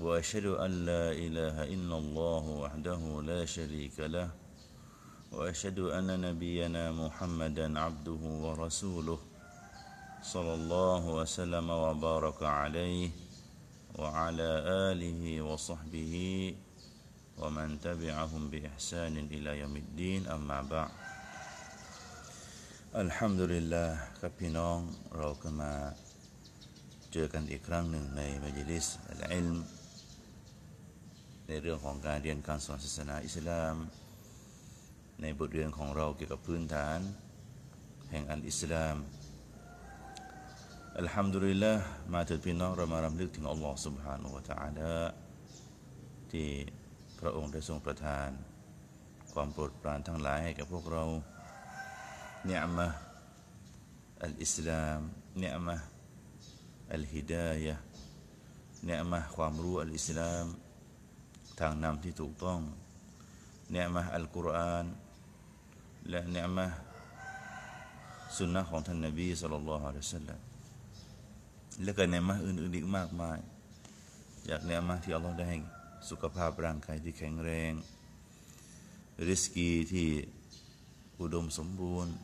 وأشهد أن لا إله إلا الله وحده لا شريك له وأشهد أن نبينا محمدا عبده ورسوله صلى الله وسلم وبارك عليه وعلى آله وصحبه ومن تبعهم بإحسان إلى يوم الدين أما بعد الحمد لله العلم ในเรื่องของการเรียนการสอนศาสนาอิสลาม ในบทเรียนของเราเกี่ยวกับพื้นฐาน แห่งอันอิสลามอัลฮัมดุลิลละมาถึงพี่น้องเรามารำลึกถึงอัลลอฮ์ سبحانه และ تعالى ที่พระองค์ได้ทรงประทาน ความโปรดปรานทั้งหลายให้กับพวกเราเนืมะอัลอิสลามเนืมะอัลฮิดายะเนืมะความรู้อัลอิสลามทางนำที่ถูกต้องเนื้อมาอัลกุรอานและเนื้อมาสุนนะของท่านนบีสุลต่านละฮ์อัลลอฮ์และก็เนื้อมาอื่นๆอีกมากมายอยากเนื้อมาที่อัลลอฮ์ได้ให้สุขภาพร่างกายที่แข็งแรงริสกีที่อุดมสมบูรณ์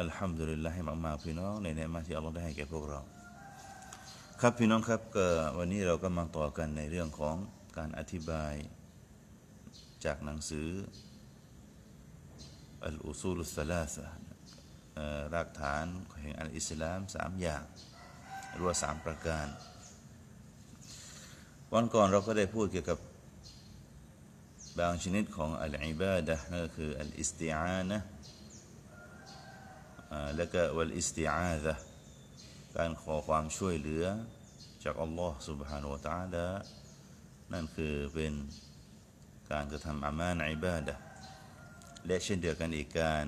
อัลฮัมดุลิลลาห์ให้มากๆพี่น้องในเนื้อมาที่อัลลอฮ์ได้ให้แก่พวกเราครับพี่น้องครับก็วันนี้เราก็มาต่อกันในเรื่องของการอธิบาย จากหนังสืออัลอุซูลุสลาสรากฐานแห่งอัลอิสลามสามอย่างหรือว่าสามประการ วันก่อนเราก็ได้พูดเกี่ยวกับบางชนิดของอัลอิบาดะนั่นก็คืออัลอิสติอานะและก็อัลอิสติอาซะการขอความช่วยเหลือจากอัลลอฮ์ سبحانه และ ت ع นั่นคือเป็นการกระทำอามานอิบาดะและเช่นเดียวกันอีกการ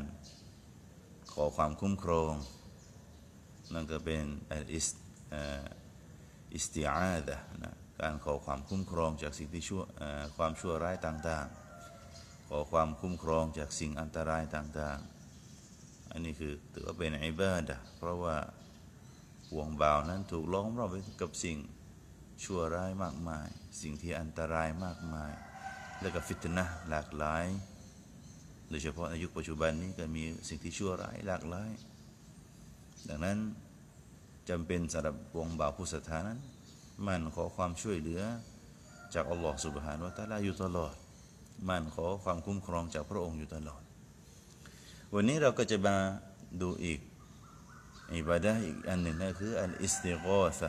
ขอความคุ้มครองนั่นก็เป็นอิสติอาดะนะการขอความคุ้มครองจากสิ่งที่ชั่วความชั่วร้ายต่าง ๆ ขอความคุ้มครองจากสิ่งอันตรายต่าง ๆ อันนี้คือถือว่าเป็นอิบาดะเพราะว่าห่วงบ่าวนั้นถูกล้อมรอบไปกับสิ่งชั่วร้ายมากมาย สิ่งที่อันตรายมากมาย และกับฟิตนะหลากหลายโดยเฉพาะในยุคปัจจุบันนี้ก็มีสิ่งที่ชั่วร้ายหลากหลาย ดังนั้นจำเป็นสำหรับวงบ่าวผู้ศรัทธานั้น มันขอความช่วยเหลือจากอัลลอฮฺสุบฮานวะตาลาอยู่ตลอด มันขอความคุ้มครองจากพระองค์อยู่ตลอด วันนี้เราก็จะมาดูอีกอิบาดะอีกอันหนึ่งนั่นคืออัลอิสติกอสะ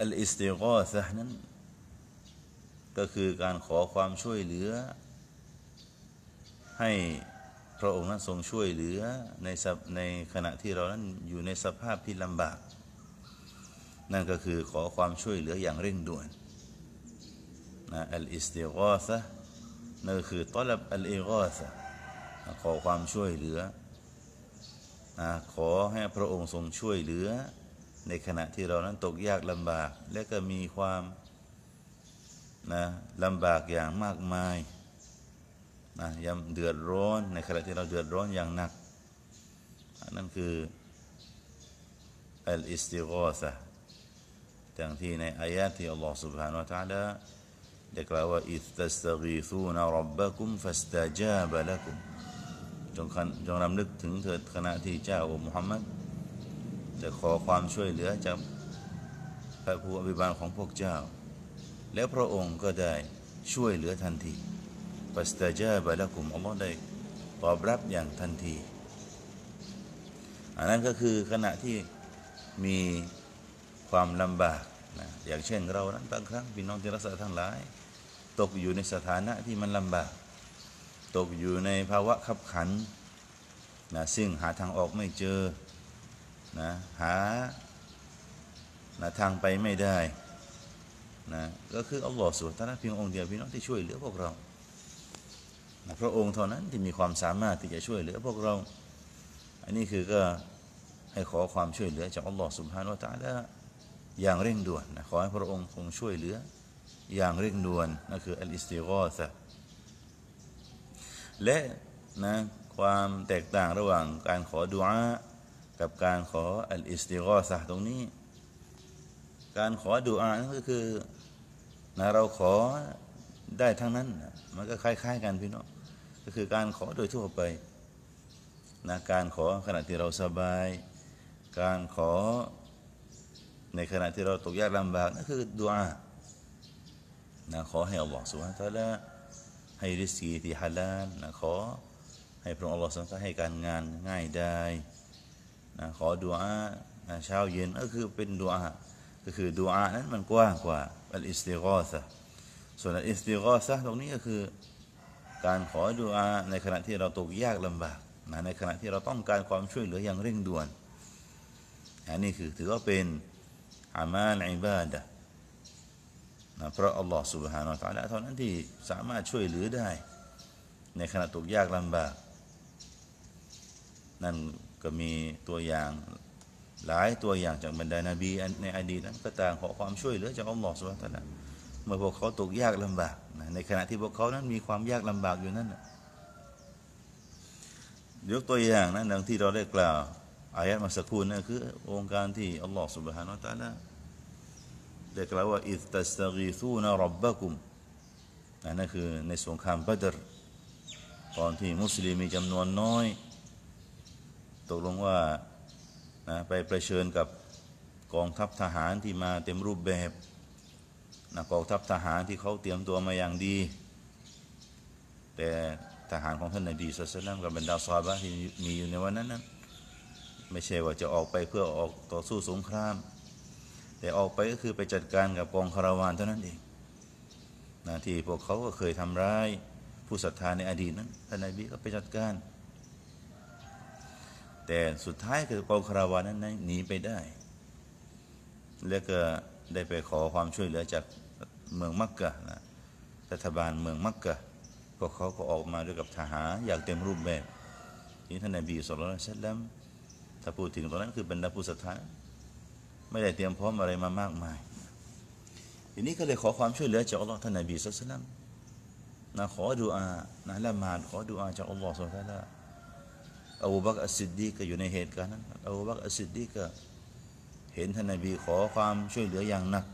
อัลอิสติกอสะนั้นก็คือการขอความช่วยเหลือ ให้พระองค์นั้นทรงช่วยเหลือในในขณะที่เรานั้นอยู่ในสภาพที่ลำบาก นั่นก็คือขอความช่วยเหลืออย่างเร่งด่วนนะอัลอิสติกอสะนั่นคือตอลับอัลอิกอสะขอความช่วยเหลือขอให้พระองค์ทรงช่วยเหลือ ในขณะที่เรานั้นตกยากลำบากและก็มีความนะลำบากอย่างมากมายนะยำเดือดร้อนในขณะที่เราเดือดร้อนอย่างหนัก นั่นคืออัลอิสติกอซะดังที่ในอายะที่อัลลอฮฺ سبحانه และ تعالى ได้กล่าวว่าอิสตัสตกีซูนรับบะกุมฟัสตะจาบะละกุมจงจงรำลึกถึงเถิดขณะที่เจ้าอุมุฮัมมัดจะขอความช่วยเหลือจากพระผู้อภิบาลของพวกเจ้า แล้วพระองค์ก็ได้ช่วยเหลือทันทีปัสตาจาบาลกุมอัลลอฮ์ได้ตอบรับอย่างทันที อันนั้นก็คือขณะที่มีความลำบากนะอย่างเช่น เรานั้นบางครั้งพี่น้องที่รักษาทั้งหลาย ตกอยู่ในสถานะที่มันลำบากตกอยู่ในภาวะขับขันนะซึ่งหาทางออกไม่เจอนะหานะทางไปไม่ได้นะก็คือ อัลลอฮฺสุลตานะเพียงองค์เดียวพี่น้องที่ช่วยเหลือพวกเรานะพระองค์เท่านั้นที่มีความสามารถที่จะช่วยเหลือพวกเรา อันนี้คือก็ให้ขอความช่วยเหลือ จากอัลลอฮฺสุบฮานะตาละอย่างเร่งด่วนนะขอให้พระองค์ทรงช่วยเหลือ อย่างเร่งด่วนนั่นคืออัลอิสติกอซะและนะความแตกต่างระหว่างการขอดุอากับการขออัลอิสติกอซะตรงนี้ การขอดุอานั่นก็คือนะเราขอได้ทั้งนั้นมันก็คล้าย ๆ กันพี่น้องก็คือการขอโดยทั่วไปนะการขอขณะที่เราสบาย การขอในขณะที่เราตกยากลำบากนั่นคือดุอานะขอให้อัลลอฮฺสุบฮฺตะลาให้ริสกีที่ฮาลาลนะขอให้พระองค์อัลลอฮ์ทรงให้การงานง่ายได้นะขอดุอาเช้าเย็นก็คือเป็นดุอาก็คือดุอานั้นมันกว้างกว่าอัลอิสติกอสะส่วนอัลอิสติกอซะตรงนี้ก็คือการขอดุอาในขณะที่เราตกยากลำบากนะในขณะที่เราต้องการความช่วยเหลืออย่างเร่งด่วนอันนี้คือถือว่าเป็นอามานอิบาดะนะเพราะอัลลอฮ์สุบฮานาละลล ا ل เท่านั้นที่สามารถช่วยเหลือได้ ในขณะตกยากลำบาก นั่นก็มีตัวอย่างหลายตัวอย่างจากบรรดานาบีในอดีตนั้น ก็ต่างขอความช่วยเหลือ จากอัลลอฮ์สุบฮานาละ ت ع ا ل เมื่อพวกเขาตกยากลำบากนะในขณะที่พวกเขานั้นมีความยากลำบากอยู่นั่นยกตัวอย่างนะดังที่เราได้กล่าวอายะมาสักครู่นะคือองค์การที่อัลลอฮ์สุบฮานาละลล ا ل ได้กล่าวว่าอิตัสกีซูนรับบะกุมนั่นคือในสงครามบัดรตอนที่มุสลิมมีจำนวนน้อย ตกลงว่านะไปประชิญกับกองทัพทหารที่มาเต็มรูปแบบนะกองทัพทหารที่เขาเตรียมตัวมาอย่างดี แต่ทหารของท่านนบีสุลต่านกับบรรดาซาบะที่มีอยู่ในวันนั้นนั้น ไม่ใช่ว่าจะออกไปเพื่อออกต่อสู้สงครามแต่ออกไปก็คือไปจัดการกับกองคาราวานเท่านั้นเองนะที่พวกเขาก็เคยทำร้ายผู้ศรัทธาในอดีตนั้นท่านนบีก็ไปจัดการ แต่สุดท้ายคือกองคาราวานนั้นหนีไปได้ แล้วก็ได้ไปขอความช่วยเหลือจากเมืองมักกะนะรัฐบาลเมืองมักกะ พวกเขาก็ออกมาด้วยกับทหารอย่างเต็มรูปแบบ ที่ท่านนบีสุลต่านสัลลัมถ้าพูดถึงตอนนั้นคือบรรดาผู้ศรัทธาไม่ได้เตรียมพร้อมอะไรมามากมาย ทีนี้ก็เลยขอความช่วยเหลือจากอัลลอฮ์ท่านนบีสุลต่านนะขอดูอานะละมานขอดูอาจากอัลลอฮ์สุลต่านอบูบักอัสซิดดีก็อยู่ในเหตุการณ์นั้นอบูบักอัสซิดดีก็เห็นท่านนบี ขอความช่วยเหลืออย่างหนัก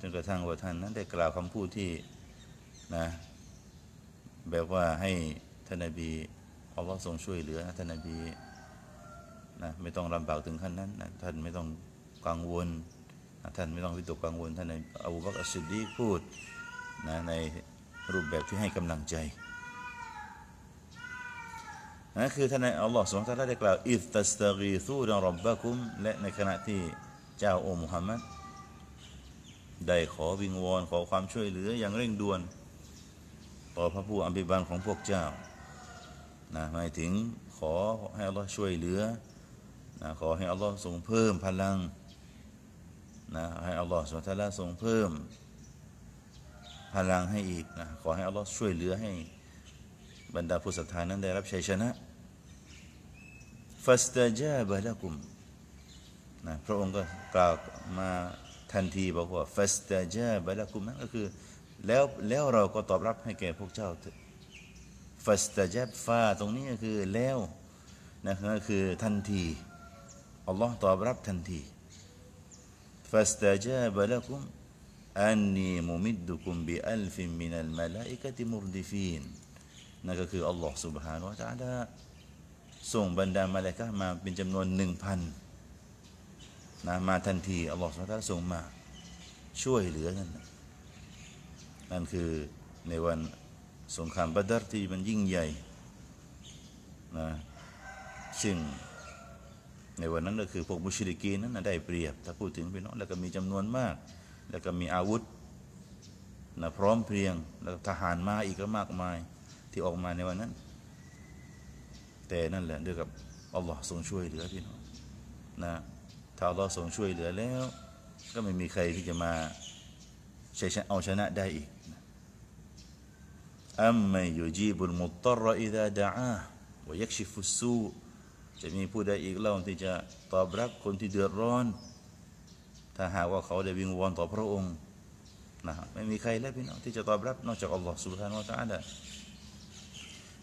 จนกระทั่งว่าท่านนั้นได้กล่าวคำพูดที่นะ แบบว่าให้ท่านนบีอัลลอฮ์ทรงช่วยเหลือท่านนบีนะไม่ต้องลำบากถึงขั้นนั้นนะท่านไม่ต้องกังวลท่านไม่ต้องวิตกกังวลท่านในอาบูบักอสุดีพูดนะในรูปแบบที่ให้กำลังใจนะคือ ท่านในอัลลอฮ์สุลต่านได้กล่าวอิสตัสตารีสูดังรับบะคุมและในขณะที่เจ้าออมุฮัมมัด ได้ขอวิงวอน ขอความช่วยเหลืออย่างเร่งด่วนต่อพระผู้อภิบาลของพวกเจ้านะหมายถึงขอให้อัลลอฮ์ช่วยเหลือนะขอให้อัลลอฮ์ทรงเพิ่มพลังนะให้อัลลอฮฺสุลตาราทรงเพิ่มพลังให้อีกนะขอให้อัลลอฮฺช่วยเหลือให้บรรดาผู้ศรัทธานั้นได้รับชัยชนะ ฟัสตาจาบะละกุมนะพระองค์ก็กล่าวมาทันทีบอกว่าฟัสตาจาบะละกุมนั่นก็คือแล้วแล้วเราก็ตอบรับให้แก่พวกเจ้า ฟัสตาจาฟาตรงนี้ก็คือแล้วนะก็คือทันทีอัลลอฮ์ตอบรับทันที فاستجاب لكم أني ممدكم بألف من الملائكة مردفين นั่นก็คืออัลลอฮ์ سبحانه และ تعالى ส่งบรรดามาเลกะมาเป็นจำนวนหนึ่งพันนะมาทันทีอัลลอฮ์ سبحانه และ تعالى ส่งมาช่วยเหลือนั่นนั่นคือในวันสงครามบัดดัรที่มันยิ่งใหญ่นะซึ่งในวันนั้นก็คือพวกมุชริกีนั้นได้เปรียบ ถ้าพูดถึงพี่น้องแล้วก็มีจำนวนมาก แล้วก็มีอาวุธนะพร้อมเพรียงแล้วทหารมาอีกก็มากมายที่ออกมาในวันนั้น แต่นั่นแหละด้วยกับอัลลอฮ์ทรงช่วยเหลือพี่น้องนะถ้าอัลลอฮ์ทรงช่วยเหลือแล้ว ก็ไม่มีใครที่จะมาใช้เอาชนะได้อีกอัมมัยยูจีบุลมุตตรอิดะดะอาวยกชิฟุสูจะมีผู้ใดอีกเล่าที่จะตอบรับคนที่เดือดร้อน ถ้าหากว่าเขาได้วิงวอนต่อพระองค์นะไม่มีใครแล้วพี่น้องที่จะตอบรับนอกจากอัลลอฮฺสุบฮานาวะตะอัล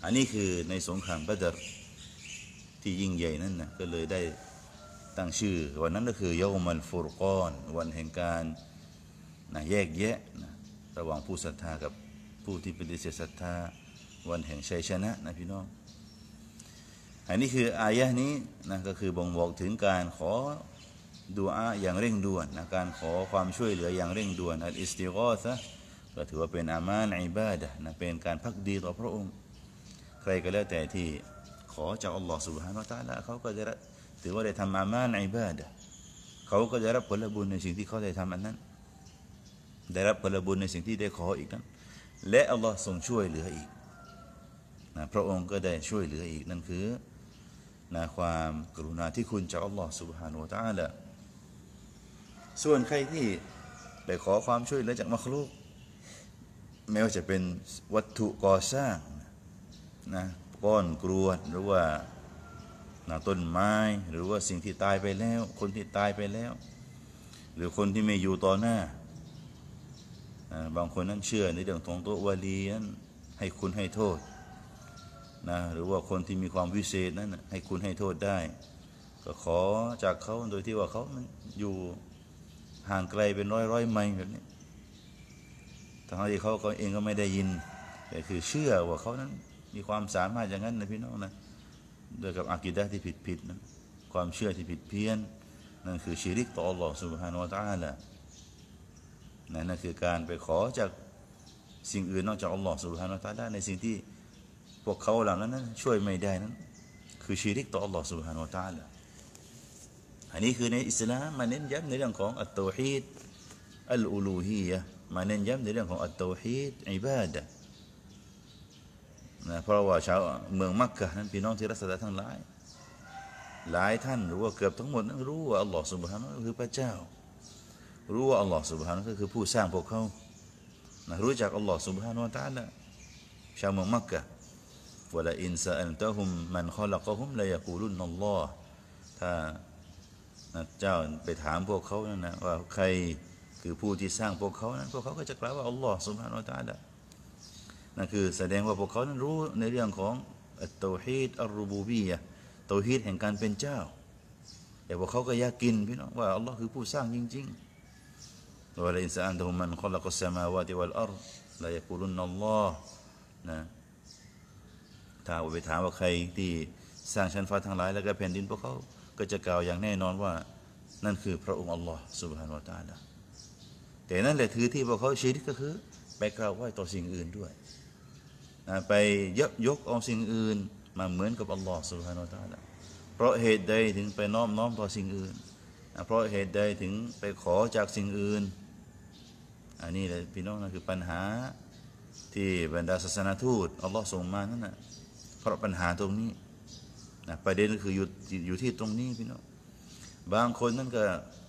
อันนี้คือในสงครามบัดร ที่ยิ่งใหญ่นั่นนะก็เลยได้ตั้งชื่อ วันนั้นก็คือยอมันฟุรกอน วันแห่งการนะแยกแยะนะระหว่างผู้ศรัทธากับผู้ที่ปฏิเสธศรัทธา วันแห่งชัยชนะนะพี่น้องอันนี้คืออายะนี้นะก็คือบ่งบอกถึงการขอดุอาอย่างเร่งด่วนนะการขอความช่วยเหลืออย่างเร่งด่วนอัลอิสติกอสะก็ถือว่าเป็นอามานอิบาดะนะเป็นการพักดีต่อพระองค์ใครก็แล้วแต่ที่ขอจากอัลลอฮ์สุบฮานาตาละเขาก็จะถือว่าได้ทำอามานอิบาดะเขาก็จะรับผลบุญในสิ่งที่เขาได้ทำอันนั้นได้รับผลบุญในสิ่งที่ได้ขออีกนั้นและอัลลอฮ์ทรงช่วยเหลืออีกนะพระองค์ก็ได้ช่วยเหลืออีกนั่นคือนะความกรุณาที่คุณจากอัลลอฮ์บฮานุตาละส่วนใครที่ไปขอความช่วยเหลือจากมัคลุกไม่ว่าจะเป็นวัตถุก่อสร้างนะก้อนกรวดหรือว่านะต้นไม้หรือว่าสิ่งที่ตายไปแล้ว คนที่ตายไปแล้ว หรือคนที่ไม่อยู่ต่อหน้านะบางคนนั้นเชื่อในเรื่องของตัววาลีนั้นให้คุณให้โทษนะหรือว่าคนที่มีความวิเศษนั้นให้คุณให้โทษได้ ก็ขอจากเขาโดยที่ว่าเขาอยู่ห่างไกลเป็นร้อยร้อยไมล์แบบนี้ทั้งที่เขาก็เองก็ไม่ได้ยินแต่คือเชื่อว่าเขานั้นมีความสามารถอย่างนั้นนะพี่น้องนะด้วยกับอากิดะที่ผิดผิดนะความเชื่อที่ผิดเพี้ยน นั่นคือชีริกต่อออฮฺสุบฮาน ن ه และ ت ع ا ل นั่นคือการไปขอจากสิ่งอื่น นอกจากอ l ล a h سبحانه และตาละในสิ่งที่วกเขาเหล่านั้นช่วยไม่ได้นั้น คือชีริกต่ออัลลอฮ์สุบฮานาอัลลอฮ์อันนี้คือในอิสลามมาเน้นย้ำในเรื่องของอัตโตฮีดอัลอูลูฮียะมาเน้นย้ำในเรื่องของอัตโตฮีดอิบาดะนะเพราะว่าชาวเมืองมักกะนั้นพี่น้องที่รัศดรทั้งหลาย หลายท่านหรือว่าเกือบทั้งหมดนั้นรู้ว่าอัลลอฮ์ัลลอฮ์คือพระเจ้า รู้ว่าอัลลอฮ์าอัลลอก็คือผู้สร้างพวกเขานะรู้จักอัลลอฮ์สุบฮานาอัลลอฮ์ชาวเมืองมักกะุลาาออินซัตะม ولئن อละก็ฮุม خ ل ยกูรุนน ل ن الله ถ้าเจ้าไปถามพวกเขานั่นนะว่าใครคือผู้ที่สร้างพวกเขานั้นพวกเขาก็จะกล่าวว่าอัลลอฮ์สุบฮานาตาละนั่นคือแสดงว่าพวกเขานั้นรู้ในเรื่องของอัตโตฮีดอัลรูบูบียะตฮีดแห่งการเป็นเจ้า แต่พวกเขาก็ยากินพี่น้องว่าอัลลอฮ์คือผู้สร้างจริงๆวลลอินซาอันตะุมมันขละก็สมาวาติวัลอัรลายกูรุนอัลลอฮ์นะถ้าไปถามว่าใครที่สร้างชั้นฟ้าทั้งหลายแล้วก็แผ่นดินพวกเขาก็จะกล่าวอย่างแน่นอนว่านั่นคือพระองค์อัลลอฮ์สุบฮานวะตาละแต่นั่นแหละคือที่พวกเขาชีริกก็คือไปกล่าวไหว้ต่อสิ่งอื่นด้วยไปยกยกเอาสิ่งอื่นมาเหมือนกับอัลลอฮ์สุบฮานวะตาละเพราะเหตุใดถึงไปน้อมน้อมต่อสิ่งอื่นเพราะเหตุใดถึงไปขอจากสิ่งอื่น อันนี้แหละพี่น้องนั่นคือปัญหาที่บรรดาศาสนาทูตอัลลอฮ์ส่งมานั่นแหละเพราะปัญหาตรงนี้นะประเด็นก็คืออยู่อยู่ที่ตรงนี้พี่น้อง บางคนนั่นก็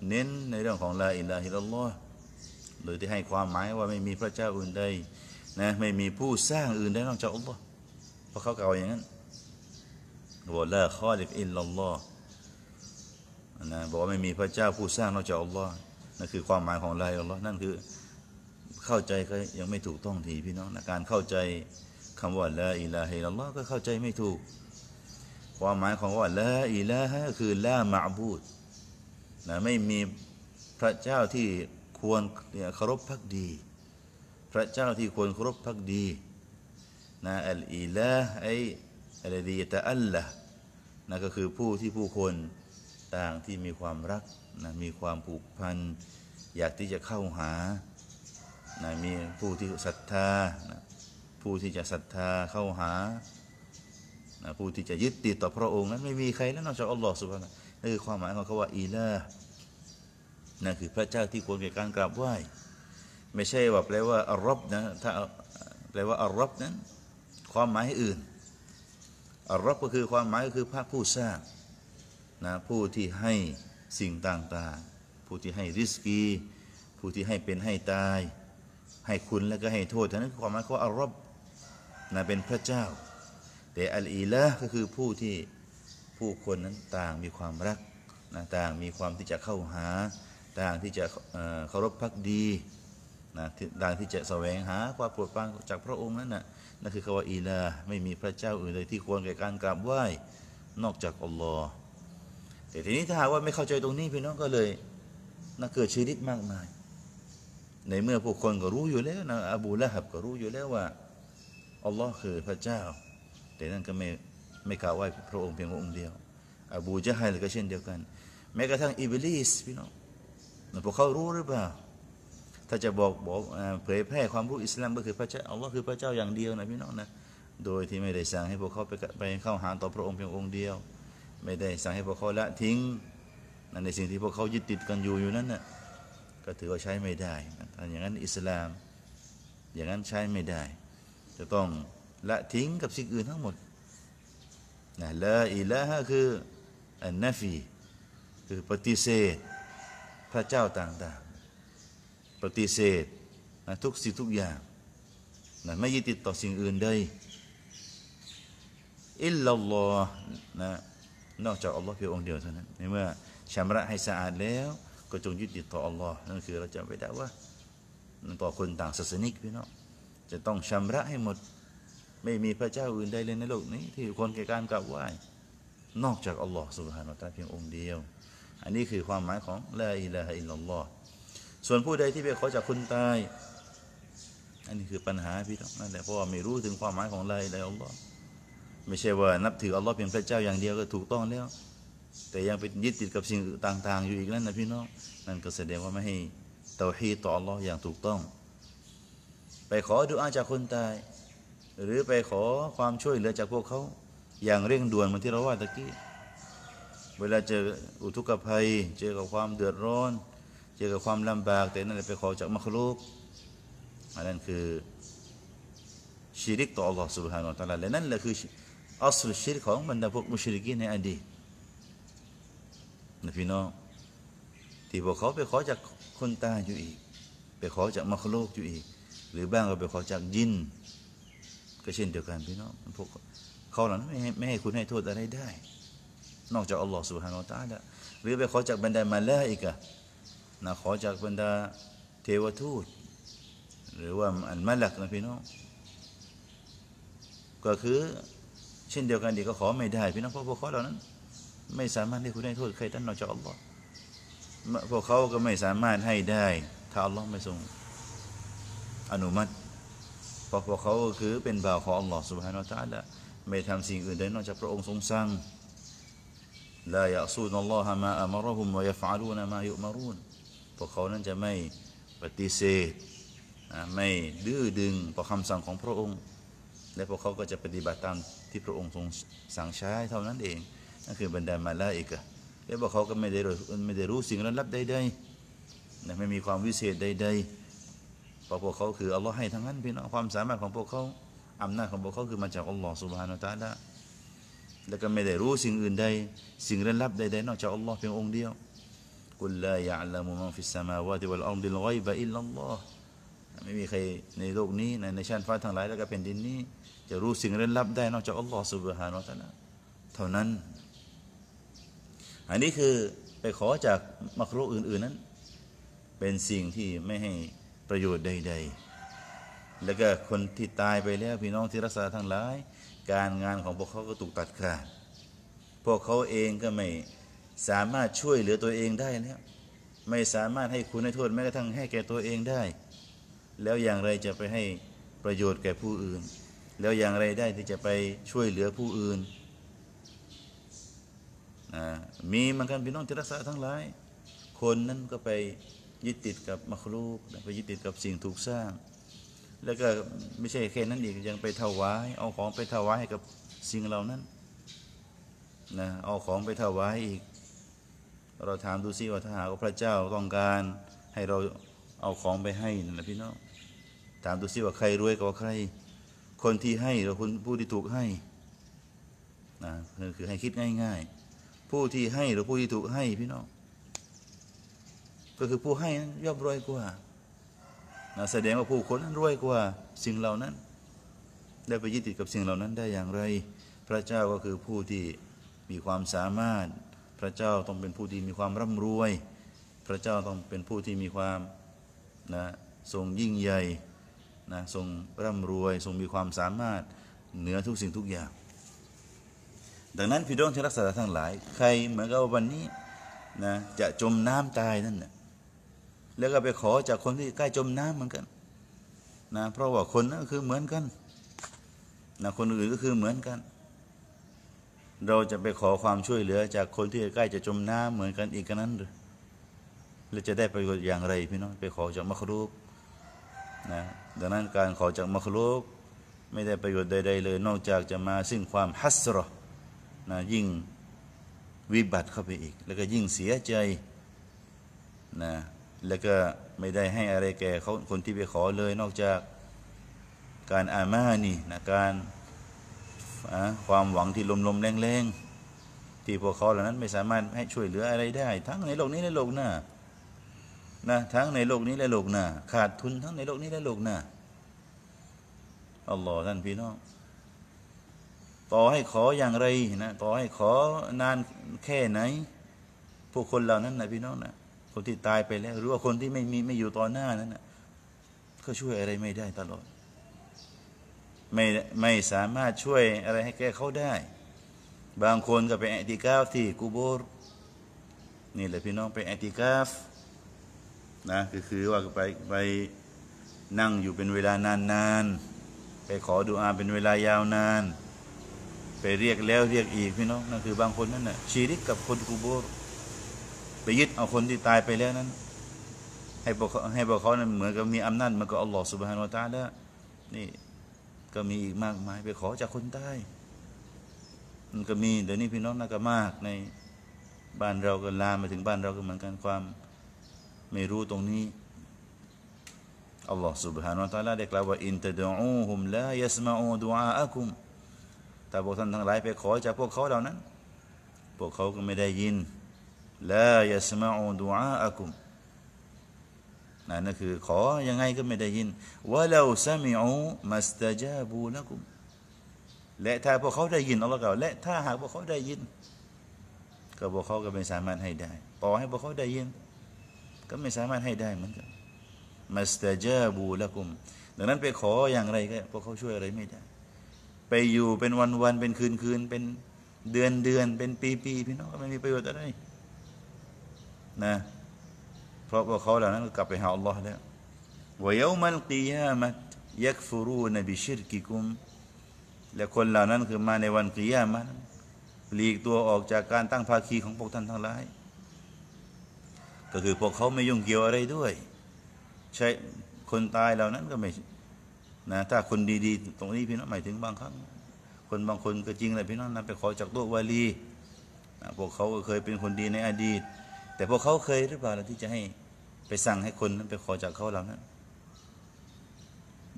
เน้นในเรื่องของลาอิลาฮิลลอห์หรือที่ให้ความหมายว่าไม่มีพระเจ้าอื่นใด นะ ไม่มีผู้สร้างอื่นใดนอกจากอัลลอฮ์เพราะเขาเก่าอย่างนั้นบอกลาข้อลิกอินลลอห์นะบอกว่าไม่มีพระเจ้าผู้สร้างนอกจากอัลลอฮ์นั่นคือความหมายของลาอิลลอฮ์นั่นคือเข้าใจก็ยังไม่ถูกต้องทีพี่น้องนะการเข้าใจคำว่าละอิลาฮิลลอฮ์ก็เข้าใจไม่ถูก ความหมายของว่าละอิลาฮ์คือละมาบูดนะ ไม่มี พระเจ้า ที่ ควร เคารพพักดี พระเจ้า ที่ควรเคารพพักดี นะอัลอิลาไออัลลีตะอัลละนะ ก็คือ ผู้ที่ผู้คน ต่าง ที่มีความรัก นะ มีความผูกพัน อยากที่จะเข้าหา นะ มีผู้ที่ศรัทธานะผู้ที่จะศรัทธาเข้าหาผู้ที่จะยึดติดต่อพระองค์ นั้นไม่มีใครแล้วนอกจากอัลลอฮฺสุบฮานะนั่นคือความหมายของเขาว่าอีลานั่นคือพระเจ้าที่ควรแก่การกราบไหว้ไม่ใช่ว่า แปลว่าอารับนะถ้าแปลว่าอารับนั้น ความหมายอื่นอารับก็คือความหมายก็คือพระผู้สร้างนะผู้ที่ให้สิ่งต่างๆ ผู้ที่ให้ริสกี ผู้ที่ให้เป็นให้ตาย ให้คุณแล้วก็ให้โทษทั้นั้นความหมายของอารับนะเป็นพระเจ้า แต่อัลอีละก็คือผู้ที่ผู้คนนั้นต่างมีความรักนะต่างมีความที่จะเข้าหา ต่างที่จะเคารพพักดีนะต่างที่จะแสวงหาความโปรดปรานจากพระองค์นั้นนะ่ะนั่นคือคำว่าอีลาไม่มีพระเจ้าอื่นเลย ที่ควรแก่การกราบไหว้ นอกจากอัลลอฮ์แต่ทีนี้ถ้าหากว่าไม่เข้าใจตรงนี้พี่น้องก็เลยนะเกิดชีริตมากมาย ในเมื่อพวกคนก็รู้อยู่แล้วนะอบูละฮับก็รู้อยู่แล้วว่าอัลลอฮ์คือพระเจ้า แต่นั่นก็ไม่ไม่กล่าวไหว้พระองค์เพียงองค์เดียวอบูจะให้ก็เช่นเดียวกันแม้กระทั่งอิบลิสพี่น้องพวกเขารู้หรือเปล่า ถ้าจะบอกบอกเผยแพร่ความรู้อิสลามก็คือพระเจ้าอัลลอฮ์คือพระเจ้าอย่างเดียวนะพี่น้องนะโดยที่ไม่ได้สั่งให้พวกเขาไปไปเข้าหาต่อพระองค์เพียงองค์เดียว ไม่ได้สั่งให้พวกเขาละทิ้งนั่นในสิ่งที่พวกเขายึดติดกันอยู่อยู่นั้นนะ่ะก็ถือว่าใช้ไม่ได้อย่างนั้นอิสลาม อย่างนั้นใช้ไม่ได้จะต้องละทิ้งกับสิ่งอื่นทั้งหมดนะละอิละฮะคืออันนฟีคือปฏิเสธพระเจ้าต่างๆปฏิเสธนะทุกสิ่งทุกอย่างนะไม่ยึดติดต่อสิ่งอื่นใดอิลลัลลอฮ์นะนอกจากอัลลอฮ์เพียงองค์เดียวเท่านั้นในเมื่อชำระให้สะอาดแล้ว ก็จงยึดติดต่ออัลลอฮ์นั่นคือเราจะไปได้ว่าต่อคนต่างศาสนิกพี่น้องจะต้องชำระให้หมดไม่มีพระเจ้าอื่นใดเลยในโลกนี้ที่คนแก่การกราบไหว้ นอกจากอัลลอฮ์สุบฮานาตาเพียงองค์เดียว อันนี้คือความหมายของละอิลาฮะอิลลัลลอฮ์ส่วนผู้ใดที่ไปขอจากคนตายอันนี้คือปัญหาพี่น้องนั่นแหละเพราะว่าไม่รู้ถึงความหมายของละอิลาฮะอัลลอฮ์ไม่ใช่ว่า นับถืออัลลอฮ์เียงพระเจ้าอย่างเดียวก็ถูกต้องแล้ว แต่ยังไปยึดติดกับสิ่งต่างๆอยู่อีกนั่นนะพี่น้องนั่นก็แสดงว่าไม่ให้ เตาฮีต่ออัลลอฮ์อย่างถูกต้องไปขอดูอาจากคนตาย หรือไปขอความช่วยเหลือจากพวกเขาอย่างเร่งด่วนเหมือนที่เราว่าตะกี้เวลาเจออุทกภัย เจอกับความเดือดร้อน เจอกับความลำบาก แต่นั่นไปขอจากมรคลุกอันนั้นคือชีริกต่ออัลลอฮ س ب ุ ا ฮ ه แอัลลอฮ ى และนั่นแหละคืออัสลชีริกของบรรดาพวกมุชริกีในอดีตนะพี่น้องที่พวกเขาไปขอจากคนตายอยู่อีก ไปขอจากมรคลกอยู่อีกหรือบ้างก็ไปขอจากยินก็เช่นเดียวกันพี่น้องพวกเขาหลังไม่ให้ไม่ให้คุณให้โทษอะไรได้ นอกจากอัลลอฮฺสุบฮานนตาละหรือไปขอจากบรรดามาแลวอีกอะนะขอจากบรรดาเทวทูต หรือว่าอันมาลักนะพี่น้องก็คือเช่นเดียวกันดีก็ขอไม่ได้ พี่น้องเพราะพวกเขาเหล่านั้น ไม่สามารถให้คุณให้โทษใครท่านนอกจากอัลลอฮ์พวกเขาก็ไม่สามารถให้ได้ถ้าอัลลอฮ์ไม่ทรงอนุมัติเพราะพวกเขาคือเป็นบ่าวของอัลลอฮ์สุบฮานาอัลลอฮ์ไม่ทำสิ่งอื่นใดนอกจากพระองค์ทรงสร้างลายาซูนอัลลอฮ์มาอัมรหุมวะยฟะลูนมายุมารุนพวกเขานั้นจะไม่ปฏิเสธไม่ดื้อดึงต่อคำสั่งของพระองค์ และพวกเขาก็จะปฏิบัติตามที่พระองค์ทรงสั่งใช้เท่านั้นเองนั่นคือบรรดามาลาอิกะและพวกเขาก็ไม่ได้ไม่ได้รู้สิ่งลับใดๆไม่มีความวิเศษใด ๆเพราะพวกเขาคืออัลลอฮ์ให้ทั้งนั้นพี่น้องความสามารถของพวกเขา อำนาจของพวกเขาคือมาจากอัลลอฮ์สุบฮานาตาละแล้วก็ไม่ได้รู้สิ่งอื่นใดสิ่งเร้นลับใดๆนอกจากอัลลอฮ์เพียงองค์เดียวกุลลายะลามุมังฟิสสมาวะติวัลอัลดิลไกบะอิลลัลลอฮ์ไม่มีใครในโลกนี้ในชั้นฟ้าทั้งหลาย แล้วก็เป็นดินนี้ จะรู้สิ่งเร้นลับได้ นอกจากอัลลอฮ์สุบฮานาตาละเท่านั้น อันนี้คือไปขอจากมักรุอื่น ๆนั้น เป็นสิ่งที่ไม่ให้ประโยชน์ใดๆ แล้วก็คนที่ตายไปแล้วพี่น้องที่รักษาทั้งหลาย การงานของพวกเขาก็ถูกตัดขาด พวกเขาเองก็ไม่สามารถช่วยเหลือตัวเองได้แล้วไม่สามารถให้คุณให้โทษแม้กระทั่งให้แก่ตัวเองได้ แล้วอย่างไรจะไปให้ประโยชน์แก่ผู้อื่น แล้วอย่างไรได้ที่จะไปช่วยเหลือผู้อื่นมีมันกันพี่น้องที่รักษาทั้งหลาย คนนั้นก็ไปยึดติดกับมรรคลูกไปยึดติดกับสิ่ง ถูกสร้าง แล้วก็ไม่ใช่แค่นั้นอีกยังไปถวาย เอาของไปถวายให้กับสิ่งเหล่านั้นนะเอาของไปถวายอีก เราถามดูซิว่าถ้าหาพระเจ้าต้องการให้เราเอาของไปให้นะพี่น้องถามดูซิว่าใครรวยกว่าใคร คนที่ให้หรือคนผู้ที่ถูกให้นะคือให้คิดง่าย ๆ ผู้ที่ให้หรือผู้ที่ถูกให้พี่น้องก็คือผู้ให้ย่อมรวยกว่า แสดงว่าผู้คนนั้นรวยกว่าสิ่งเหล่านั้น ได้ไปยึดติดกับสิ่งเหล่านั้นได้อย่างไร พระเจ้าก็คือผู้ที่มีความสามารถ พระเจ้าต้องเป็นผู้ที่มีความร่ำรวย พระเจ้าต้องเป็นผู้ที่มีความนะทรงยิ่งใหญ่นะทรงร่ำรวย ทรงมีความสามารถเหนือทุกสิ่งทุกอย่าง ดังนั้นพี่น้องที่รักษาทั้งหลาย ใครเหมือนกับวันนี้นะจะจมน้ำตายนั่นนะแล้วก็ไปขอจากคนที่ใกล้จมน้ำเหมือนกันนะเพราะว่าคนนั้นคือเหมือนกันนะคนอื่นก็คือเหมือนกัน เราจะไปขอความช่วยเหลือจากคนที่ใกล้จะจมน้ำเหมือนกันอีกกันนั้นหรือแล้วจะได้ประโยชน์อย่างไร พี่น้องไปขอจากมัครุปนะดังนั้นการขอจากมัครุปไม่ได้ประโยชน์ใดๆเลย นอกจากจะมาซึ่งความฮัสรอนะยิ่งวิบัติเข้าไปอีก แล้วก็ยิ่งเสียใจนะแล้วก็ไม่ได้ให้อะไรแก่เขาคนที่ไปขอเลย นอกจาก การอามานี่นะการความหวังที่ลมๆแรงๆที่พวกเขาเหล่านั้น ไม่สามารถให้ช่วยเหลืออะไรได้ ทั้งในโลกนี้และโลกหน้า นะ ทั้งในโลกนี้และโลกหน้าขาดทุนทั้งในโลกนี้และโลกหน้าอัลลอฮ์ท่านพี่น้องต่อให้ขออย่างไรนะต่อให้ขอนานแค่ไหน พวกคนเหล่านั้นนะพี่น้องนะคนที่ตายไปแล้วหรือว่าคนที่ไม่มีไม่อยู่ต่อหน้านั้นนะก็ช่วยอะไรไม่ได้ตลอด ไม่ไม่สามารถช่วยอะไรให้แกเขาได้ บางคนก็ไปแอติกาฟที่กูโบรนี่แหละพี่น้องไปแอติกาฟนะคือคือว่าไปไปนั่งอยู่เป็นเวลานานนานไปขอดูอาเป็นเวลายาวนาน ไปเรียกแล้วเรียกอีกพี่น้องนั่นคือบางคนนั่นนะ่ะชีริกกับคนกูโบร์ไปยึดเอาคนที่ตายไปแล้วนั้น ให้พวกเขาให้พวกเขานั้นเหมือนกับมีอำนาจมันก็อัลลอฮฺสุบฮานาตาแล้วนี่ก็มีอีกมากมายไปขอจากคนใต้มันก็มีเดี๋ยวนี้พี่น้องน่าก็มากในบ้านเราก็ลามมาถึงบ้านเราก็เหมือนกันความไม่รู้ตรงนี้อัลลอฮฺสุบฮานาลัล ع ا ل ى ได้กล่าวว่าอินตะดูฮุมลายสมาอูดูอาอักุมแต่พวกท่านทั้งหลายไปขอจากพวกเขาเหล่านั้น พวกเขาก็ไม่ได้ยินลายสมาอูดูอาอักุมนั่นคือ ขอยังไงก็ไม่ได้ยินว่าเราสมิอูมัสตาจาบูละกุม และถ้าพวกเขาได้ยินอัลลอฮ์กล่าวและถ้าหากพวกเขาได้ยิน ก็พวกเขาก็ไม่สามารถให้ได้ต่อให้พวกเขาได้ยิน ก็ไม่สามารถให้ได้เหมือนกันมัสตาจาบูละกุมดังนั้นไปขออย่างไรก็ พวกเขาช่วยอะไรไม่ได้ไปอยู่เป็นวันวันเป็นคืนคืนเป็นเดือนเดือนเป็นปีปีพี่น้องก็ไม่มีประโยชน์อะไรนะเพราะว่าเขาเหล่านั้นกลับไปหาอัลลอฮ์แล้วว่าเยามันกิยามะยักฟูรูนบิชิรกิคุมและคนเหล่านั้นคือมาในวันกิยามะหลีกตัวออกจากการตั้งภาคีของพวกท่านทั้งหลาย ก็คือพวกเขาไม่ยุ่งเกี่ยวอะไรด้วย ใช่คนตายเหล่านั้นก็ไม่นะถ้าคนดีๆตรงนี้พี่น้องหมายถึงบางครั้งคนบางคนก็จริงแหละพี่น้องนำไปขอจากตัววาลีพวกเขาก็เคยเป็นคนดีในอดีตแต่พวกเขาเคยหรือเปล่าที่จะให้ไปสั่งให้คนนั้นไปขอจากเขาเหล่านั้น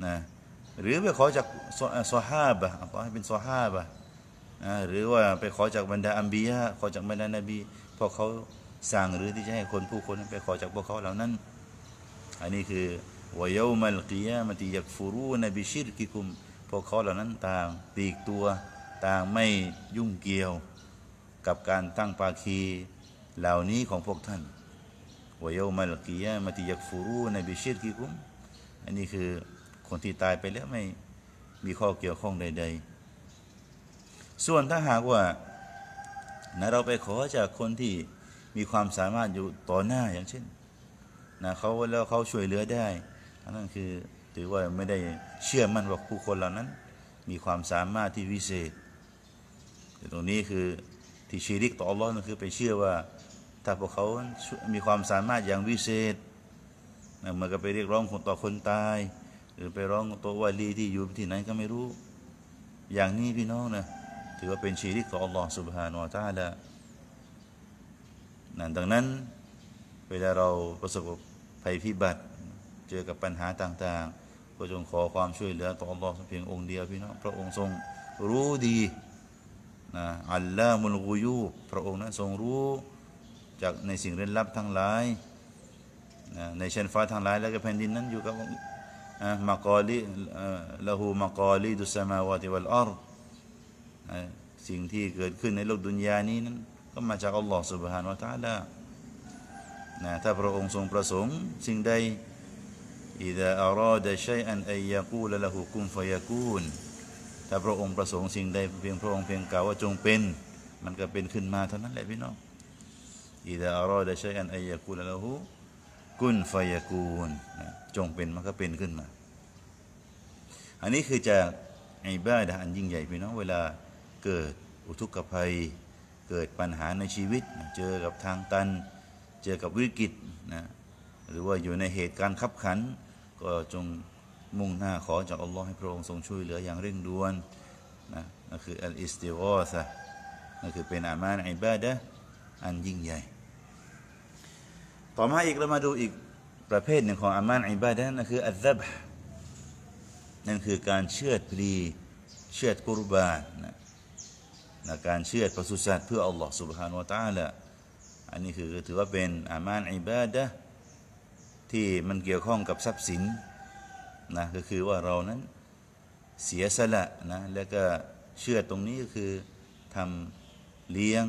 นะหรือไปขอจากซอฮาบะขอให้เป็นซอฮาบะหรือว่าไปขอจากบรรดาอัมบียะขอจากบรรดานบีพวกเขาสั่งหรือที่จะให้คนผู้คนไปขอจากพวกเขาเหล่านั้น อันนี้คือวายุมัลกิยามติยักฟูรูนบิชิรกิคุมพวกเขาเหล่านั้นต่างตีกตัวต่างไม่ยุ่งเกี่ยว กับการตั้งปาคีเหล่านี้ของพวกท่านวายมาลกียามติยักฟูรูในบิชิดกิคุม อันนี้คือคนที่ตายไปแล้วไม่มีข้อเกี่ยวข้องใด ๆ ส่วนถ้าหากว่านะเราไปขอจากคนที่มีความสามารถอยู่ต่อหน้าอย่างเช่นนะเขาแล้วเขาช่วยเหลือได้อันนั้นคือถือว่าไม่ได้เชื่อมั่นว่าผู้คนเหล่านั้น มีความสามารถที่วิเศษแต่ตรงนี้คือที่ชีริกต่อรัลอฮนั่นคือไปเชื่อว่าถ้าพวกเขามีความสามารถอย่างวิเศษนะมันก็ไปเรียกร้องคนต่อคนตาย หรือไปร้องตัววาลีที่อยู่ที่ไหนก็ไม่รู้ อย่างนี้พี่น้องนะถือว่าเป็นชีริกต่ออัลลอฮ์สุบฮานาอัลตาละนะดังนั้น เวลาเราประสบภัยพิบัติเจอ กับปัญหาต่างๆ ก็จงขอความช่วยเหลือต่ออัลลอฮ์เพียงองค์เดียวพี่น้อง พระองค์ ทรงรู้ดี นะอัลลอฮ์มุลกุยูพระองค์นั้นทรงรู้จากในสิ่งเร้นลับทั้งหลายในชั้นฟ้าทั้งหลาย แล้วก็แผ่นดินนั้นอยู่กับมากอลีละหูมากอลีดุสมาวาติวัลอัรสิ่งที่เกิดขึ้นในโลกดุนยานี้นั้นก็มาจากอัลลอฮฺ سبحانه และ تعالى นะถ้าพระองค์ทรงประสงค์สิ่งใดดดะะอรชัยอันอียาคูละละหูกุมฟายาคูนถ้าพระองค์ประสงค์สิ่งใดเพียงพระองค์เพียงกล่าวว่าจงเป็น มันก็เป็นขึ้นมาเท่านั้นแหละพี่น้อง إذا أراد شيئا أن يكون له كن فيكون จงเป็นมันก็เป็นขึ้นมา อันนี้คือจากอิบาดะอันยิ่งใหญ่พี่น้องเวลาเกิดอุทกภัยเกิดปัญหาในชีวิต เจอกับทางตันเจอกับวิกฤตนะหรือว่าอยู่ในเหตุการณ์ขับขัน ก็จงมุ่งหน้าขอจากอัลลอฮ์ให้พระองค์ทรงช่วยเหลืออย่างเร่งด่วนนะนั่นคือ อัลอิสติวอซะนั่นคือเป็นอามานอิบาดะอันยิ่งใหญ่ต่อมาอีกเรามาดูอีกประเภทหนึ่งของอามานอิบาดะนั่นคืออัลซับนั่นคือการเชือดปลีเชือดกุรบานนะการเชือดปศุสัตว์เพื่ออัลลอฮ์ سبحانه และ تعالى อันนี้คือถือว่าเป็นอามานอิบาดะที่มันเกี่ยวข้องกับทรัพย์สินนะก็คือว่าเรานั้นเสียสละนะแล้วก็เชื่อตรงนี้ก็คือทำเลี้ยง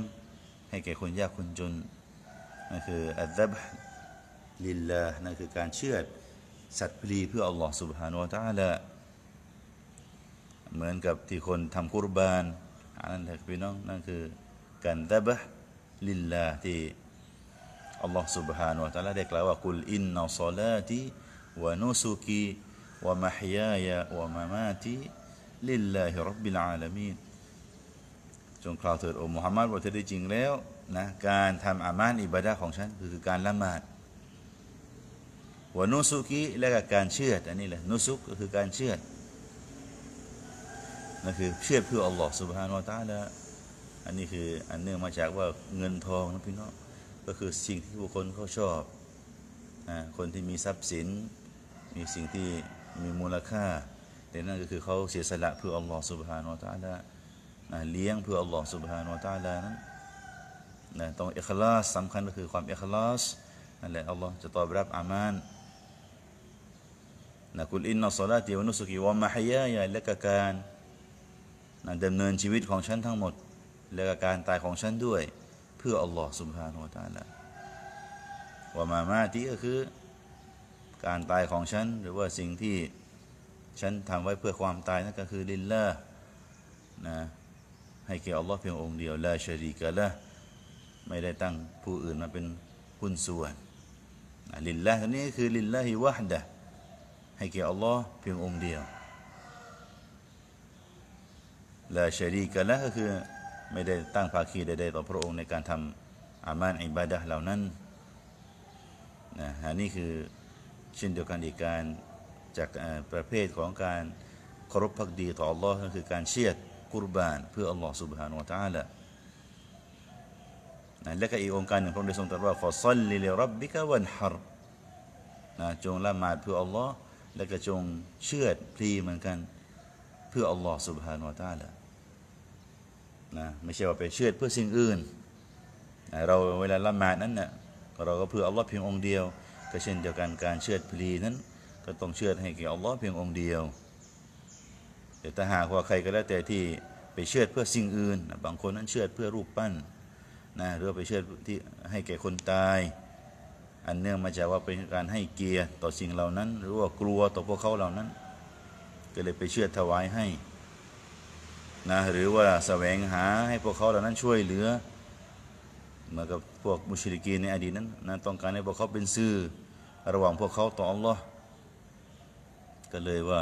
ให้แก่คนยากคนจนนั่นคืออัลดับลิลลานั่นคือการเชื่อดสัตว์พลีเพื่ออัลลอฮ์สุบฮานุอัตาละเหมือนกับที่คนทำกุรบานอันนั้นคือพี่น้องนั่นคือการดับลิลลาที่อัลลอฮ์ سبحانه และ تعالى ได้กล่าวว่ากุลอินนัสลาติวะนุสุกีวะมะฮยายวะมะมาติลิลลาฮิรับบิลอาลามีนจงกล่าวเถิดโอ้มุฮัมมัดว่าเธอได้จริงแล้วนะการทำอามาน อิบาดะของฉันคือการละหมาดวนุสุกีและก็การเชื่อดอันนี้แหละนุสุกก็คือการเชื่อดนั่นคือเชื่อเพื่ออัลลอฮ์สุบฮานวะตาละอันนี้คืออันเนื่องมาจากว่าเงินทองนะพี่น้องก็คือสิ่งที่บุคคลเขาชอบนะคนที่มีทรัพย์สิน มีสิ่งที่มีมูลค่าแต่นั่นก็คือเขาเสียสละเพื่ออัลลอฮ์สุบฮานวะตาละเลี้ยงเพื่ออัลลอฮ์สุบฮานวะตาลานั้นนะต้องอิคลาสสำคัญก็คือความอิคลาสนั่นแหละอัลลอฮ์จะ ตอบรับอามานนะคุณอินนัสลาติวนุสุกิวะมะฮียะยาและกการนะดำเนินชีวิตของฉันทั้งหมด และกการตายของฉันด้วย เพื่ออัลลอฮ์สุบฮานวะตาลาว่ามามาที่ก็คือ การตายของฉันหรือว่าสิ่งที่ฉันทำไว้เพื่อความตายนั่นก็คือลิลละนะให้แก่อัลลอฮ์เพียงองค์เดียวลาชรีกะละไม่ได้ตั้งผู้อื่นมาเป็นหุ้นส่วนลินละตันนี้คือลินละฮิวะฮดะให้แก่อัลลอฮ์เพียงองค์เดียวลาชรีกะละก็คือไม่ได้ตั้งภาคีใดๆต่อพระองค์ในการทำอามานอิบาดะเหล่านั้นนะนี่คือเช่นเดียวกันอีกการจากประเภทของการเคารพพักดีต่ออัลลอฮ์ก็คือการเชียดกุรบานเพื่ออัลลอฮ์ سبحانه และ تعالى นะและก็อีกองค์การหนึ่งพระองค์ได้ทรงตรัสว่าฟอซัลลิลรับบิกะวันฮารนะจงละหมาดเพื่ออัลลอฮ์และก็จงเชื่อดพลีเหมือนกันเพื่ออัลลอฮ์ سبحانه และ تعالى นะไม่ใช่ว่าไปเชื่อดเพื่อสิ่งอื่นนะเราเวลาละหมาดนั้นเนะ่ยเราก็เพื่ออัลลอฮ์เพียงองค์เดียว ก็เช่นเดียวกันการเชื่อดพลีนั้น ก็ต้องเชื่อดให้แก่อัลลอฮ์เพียงองค์เดียวแต่ถ้าหากว่าใครก็แล้วแต่ที่ไปเชื่อเพื่อสิ่งอื่น บางคนนั้นเชื่อเพื่อรูปปั้นนะ หรือไปเชื่อที่ให้แก่คนตาย อันเนื่องมาจากว่าเป็นการให้เกียรติต่อสิ่งเหล่านั้น หรือว่ากลัวต่อพวกเขาเหล่านั้น ก็เลยไปเชื่อถวายให้นะ หรือว่าสแสวงหาให้พวกเขาเหล่านั้นช่วยเหลือ เหมือนกับพวกมุชลิกีในอดีตนั้นนะต้องการให้พวกเขาเป็นซื่อระหว่างพวกเขาต่ออัลลอฮ์ก็เลยว่า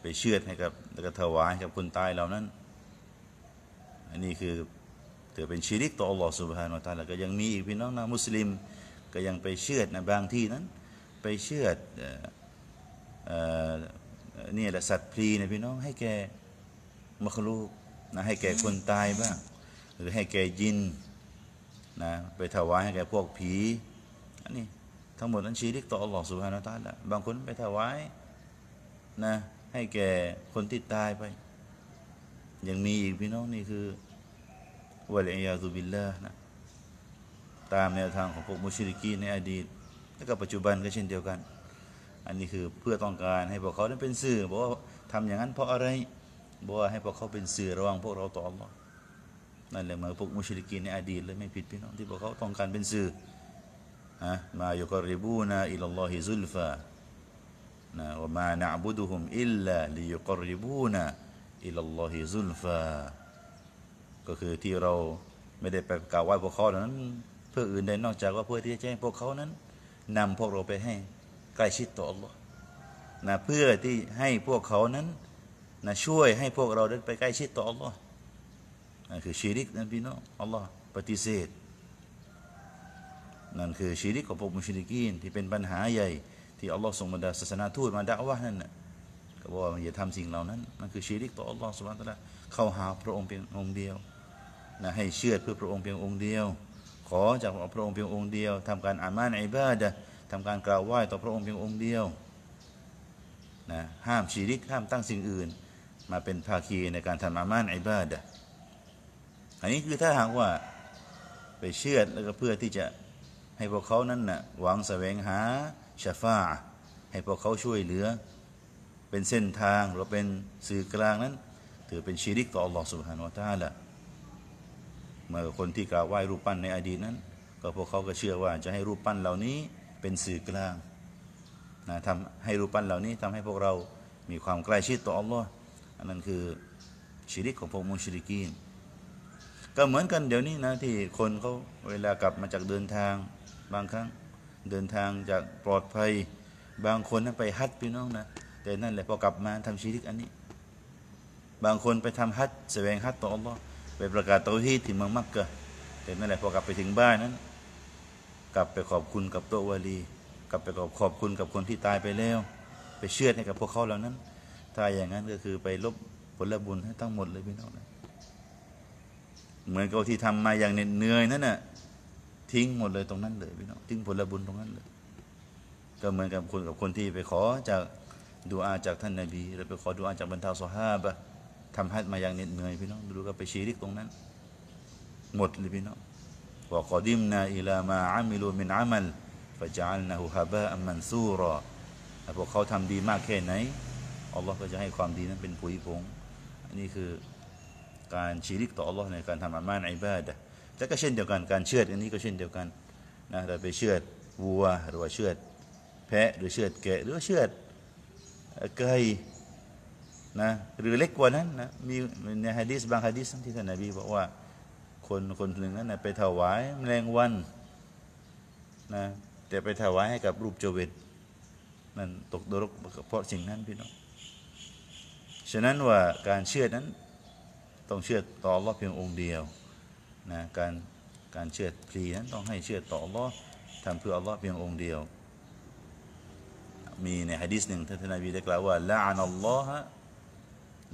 ไปเชือดให้กับแล้วก็ถวายกับคนตายเหล่านั้น อันนี้คือถือเป็นชีริกต่ออัลลอฮ์สุบฮานาตาแล้วก็ยังมีอีกพี่น้องนะ มุสลิมก็ยังไปเชือดในบางที่นั้นไปเชือดนี่แหละสัตว์พลีนะพี่น้องให้แกมัคลูกนะให้แก่คนตายบ้างหรือให้แก่ยินนะไปถวายให้แก่พวกผีอันนี้ ทั้งหมดนั้นชีริกต่ออัลลอฮ์สุบฮานาตาล้วบางคนไปถวายนะให้แก่คนที่ตายไป ยังมีอีกพี่น้องนี่คือวะลียซตุบิลล์นะ ตามแนวทางของพวกมุชริกีในอดีตและก็ปัจจุบันก็เช่นเดียวกัน อันนี้คือเพื่อต้องการให้พวกเขาได้เป็นสื่อบอกว่าทำอย่างนั้น เพราะอะไรบอกว่าให้พวกเขาเป็นสื่อระวังพวกเราต่อหัอนั่นแหละเหมือนพวกมุชริกีในอดีตเลยไม่ผิดพี่น้อง ที่พวกเขาต้องการเป็นสื่อฮะมาอยู่กบริบูนาอิลลอฮิ ซุลฟานะว่ามานะบุดุฮุมอิลลาลิยุกริบูนาอิลลอฮิซุลฟาก็คือที่เราไม่ได้ไปกล่าวไหว้พวกเขาเหล่านั้น เพื่ออื่นใดนอกจากว่าเพื่อที่จะให้พวกเขานั้น นำพวกเราไปให้ ใกล้ชิดต่ออัลลอฮ์นะเพื่อที่ให้พวกเขานั้นนะช่วย ให้พวกเราได้ไปใกล้ชิดต่ออัลลอฮ์นั่นคือชีริกนั่นพี่น้องอัลลอฮ์ปฏิเสธนั่นคือชีริกของพวกมุชลิกีนที่เป็นปัญหาใหญ่ที่อัลลอฮ์ส่งมาดาศาสนาทูตมาด่าว่านั่นก็บอกว่าอย่าทำสิ่งเหล่านั้น มันคือชีริกต่ออัลลอฮ์สุบฮานตะลาเข้าหาพระองค์เพียงองค์เดียวนะให้เชื่อเพื่อพระองค์เพียงองค์เดียว ขอจากพระองค์เพียงองค์เดียว ทำการอ่านมานอิบาดะทำการกล่าวไหว้ต่อพระองค์เพียงองค์เดียวนะห้ามชีริกห้ามตั้งสิ่งอื่น มาเป็นภาคีในการทำอามานไอบาดะอันนี้คือถ้าหากว่าไปเชื่อแล้วก็เพื่อที่จะให้พวกเขานั้นนะ่ะหวังแสวงหาชาฟาให้พวกเขาช่วยเหลือ เป็นเส้นทางหรือเป็นสื่อกลางนั้น ถือเป็นชีริกต่ออัลลอฮ์สุบฮานุวาตาละเมื่อคนที่กราบไหว้รูปปั้นในอดีตนั้น ก็พวกเขาก็เชื่อว่าจะให้รูปปั้นเหล่านี้เป็นสื่อกลางนะทำให้รูปปั้นเหล่านี้ทำให้พวกเรามีความใกล้ชิดต่ออัลลอฮ์อันนั้นคือชีริกของพวกมุชริกีนก็เหมือนกันเดี๋ยวนี้นะที่คนเขาเวลากลับมาจากเดินทางบางครั้งเดินทางจากปลอดภัย บางคนนั้นไปฮัตพี่น้องนะ แต่นั่นแหละ พอกลับมาทำชีริกอันนี้ บางคนไปทำฮัตแสวงฮัตต่ออัลลอฮ์ไปประกาศตตวที่ถึงเมืองมักกะแต่นั่นแหละ พอกลับไปถึงบ้านนั้น กลับไปขอบคุณกับโตวาลี กลับไปขอบขอบคุณกับคนที่ตายไปแล้ว ไปเชื่อให้กับพวกเขาเหล่านั้นถ้าอย่างนั้นก็คือไปลบผลบุญให้ทั้งหมดเลยพี่น้องนะเหมือนกับที่ทำมาอย่างเหน็ดเหนื่อยนั่นน่ะทิ้งหมดเลยตรงนั้นเลยพี่น้องทิ้งผลบุญตรงนั้นเลยก็เหมือนกับคนกับคนที่ ไปขอจากดูอาจากท่านนาบีหรือไปขอดูอาจากบรรดาสฮาบะทำฮัทมาอย่างเหน็ดเหนื่อยพี่น้องดูก็ไปชี้ริกตรงนั้น หมดเลยพี่น้องว่าขอดิมนาอิลามาอามิลูมินอามัลฟะจาลนะฮูฮาบะอัมมันซูรอแพวกเขาทำดีมากแค่ไหนอัลลอฮ์ก็จะให้ความดีนั้นเป็นปุ๋ยผงอันนี้คือการชี้ริกต่ออัลลอฮ์ในการทำอามานอิบาดะแต่ก็เช่นเดียวกันการเชือดอันนี้ก็เช่นเดียวกันนะเราไปเชือดวัวหรือว่าเชือดแพะหรือเชือดแกะหรือว่าเชือดไก่นะหรือเล็กกว่านั้นนะมีในฮะดีษบางฮะดีษที่ท่านนบีบอกว่าคนคนหนึ่งนั้นนะไปถวายแมลงวันนะแต่ไปถวายให้กับรูปโจเวตนั่นตกดรกเพราะสิ่งนั้นพี่น้องฉะนั้นว่าการเชื่อนั้นต้องเชื่อต่อรอบเพียงองค์เดียวนะการการเชื่อพลีนั้นต้องให้เชื่อต่อรอดทำเพื่ออัลลอฮ์เพียงองค์เดียวมีในฮะดีษหนึ่งท่านนบีได้กล่าวว่าละอันอัลลอฮ์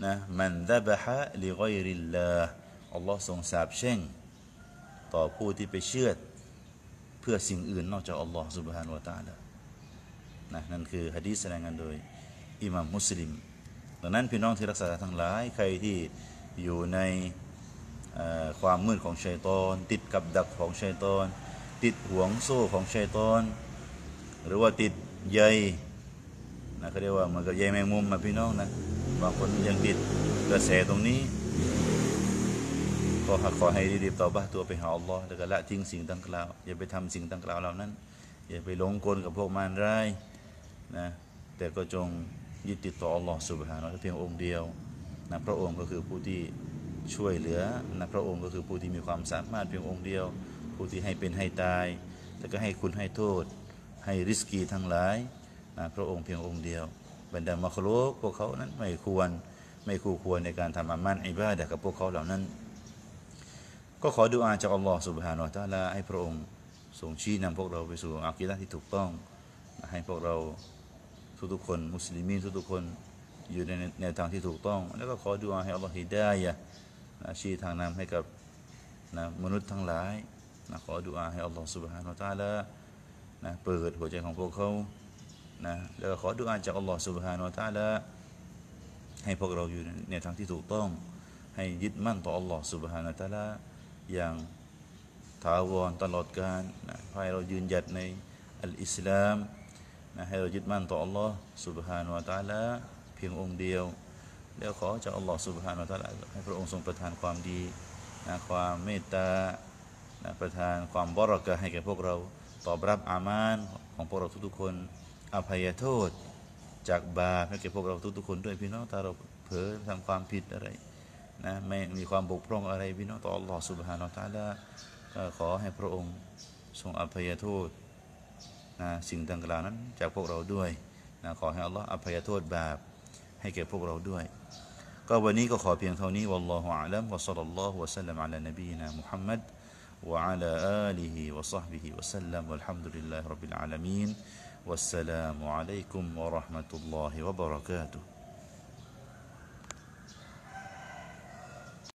นะมันดะบะฮะลิกอยริลลาอัลลอฮ์ทรงสาบแช่งต่อผู้ที่ไปเชื่อเพื่อสิ่งอื่น นอกจากอัลลอฮ์สุบฮานวะตาละนะนั่นคือฮะดีษแสดงกันโดย อิหม่ามมุสลิมดังนั้นพี่น้องที่รักษาทั้งหลาย ใครที่อยู่ในความมืดของชัยตอนติดกับดักของชัยตอนติดห่วงโซ่ของชัยตอน หรือว่าติดใยนะเขาเรียกว่ามันกับใยแมงมุมมาพี่น้องนะบางคนยังติดกระแสตรงนี้ ก็ขอให้รีบๆต่อบ้าตัวไปหาอัลลอฮ์แล้วก็ละทิ้งสิ่งต่างกล่าวอย่าไปทำสิ่งต่างกล่าวเหล่านั้นอย่าไปหลงกลกับพวกมารร้ายนะแต่ก็จงยึดติดต่ออัลลอฮ์สุบฮานะเพียงองค์เดียวนะพระองค์ก็คือผู้ที่ช่วยเหลือนะพระองค์ก็คือผู้ที่มีความสามารถเพียงองค์เดียว ผู้ที่ให้เป็นให้ตายแต่ก็ให้คุณให้โทษ ให้ริสกีทั้งหลายนะพระองค์เพียงองค์เดียว บรรดามัคโลกพวกเขานั้นไม่ควรไม่คู่ควรในการทำอามันอิบาดะกับพวกเขาเหล่านั้น ก็ขอดูอาจากอัลลอฮฺสุบฮานาะตะลาให้พระองค์ทรงชี้นำพวกเราไปสู่อากีดะที่ถูกต้อง ให้พวกเราทุกๆคนมุสลิมีนทุกๆคนอยู่ในแนวทางที่ถูกต้องแล้วก็ขอดูอาให้อัลลอฮฺฮิดายะนะชี้ทางนำให้กับนะมนุษย์ทั้งหลายนะขอดุอาให้อัลลอฮฺสุบฮานาตาละนะเปิดหัวใจของพวกเขานะแล้วขอดุอาจากอัลลอฮฺสุบฮานาตาละให้พวกเราอยู่ในทางที่ถูกต้องให้ยึดมั่นต่ออัลลอฮฺสุบฮานาตาละอย่างถาวรตลอดกาลนะให้เรายืนหยัดในอัลอิสลามนะให้เรายึดมั่นต่ออัลลอฮฺสุบฮานาตาละเพียงองค์เดียวแล้วขอจากอัลลอฮฺสุบฮานาตะลาให้พระองค์ทรงประทานความดีนะความเมตตานะประทานความบรักะให้แก่พวกเราตอบรับอามานของพวกเราทุกๆคนอภัยโทษ จากบาปให้แก่พวกเราทุกๆคนด้วยพี่น้องถ้าเราเผลอทำความผิดอะไรนะไม่มีความบกพร่องอะไรพี่น้องต่ออัลลอฮฺสุบฮานาตะลาก็ขอให้พระองค์ทรงอภัยโทษนะสิ่งต่างๆนั้น จากพวกเราด้วยนะขอให้อัลลอฮฺอภัยโทษบาปให้แก่พวกเราด้วยก็วันนี้ก็ขอเพียงเท่านี้ والله أعلم وصلى الله وسلم على نبينا محمد وعلى آله وصحبه وسلم والحمد لله رب العالمين والسلام عليكم ورحمة الله وبركاته